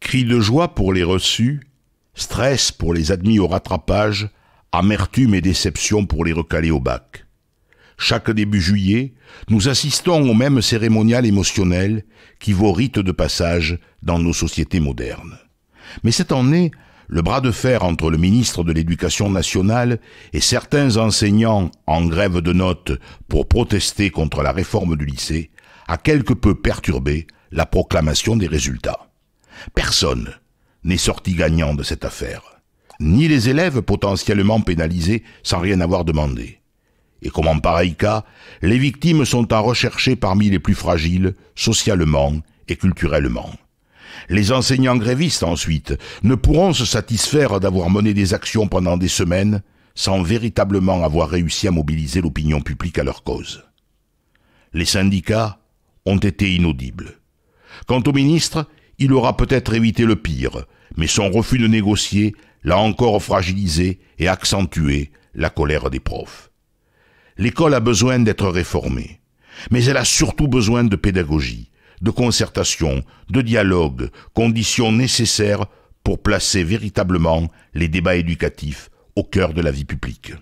Cris de joie pour les reçus, stress pour les admis au rattrapage, amertume et déception pour les recalés au bac. Chaque début juillet, nous assistons au même cérémonial émotionnel qui vaut rite de passage dans nos sociétés modernes. Mais cette année, le bras de fer entre le ministre de l'Éducation nationale et certains enseignants en grève de notes pour protester contre la réforme du lycée a quelque peu perturbé la proclamation des résultats. Personne n'est sorti gagnant de cette affaire. Ni les élèves potentiellement pénalisés sans rien avoir demandé. Et comme en pareil cas, les victimes sont à rechercher parmi les plus fragiles, socialement et culturellement. Les enseignants grévistes, ensuite, ne pourront se satisfaire d'avoir mené des actions pendant des semaines sans véritablement avoir réussi à mobiliser l'opinion publique à leur cause. Les syndicats ont été inaudibles. Quant au ministre, il aura peut-être évité le pire, mais son refus de négocier l'a encore fragilisé et accentué la colère des profs. L'école a besoin d'être réformée, mais elle a surtout besoin de pédagogie, de concertation, de dialogue, conditions nécessaires pour placer véritablement les débats éducatifs au cœur de la vie publique.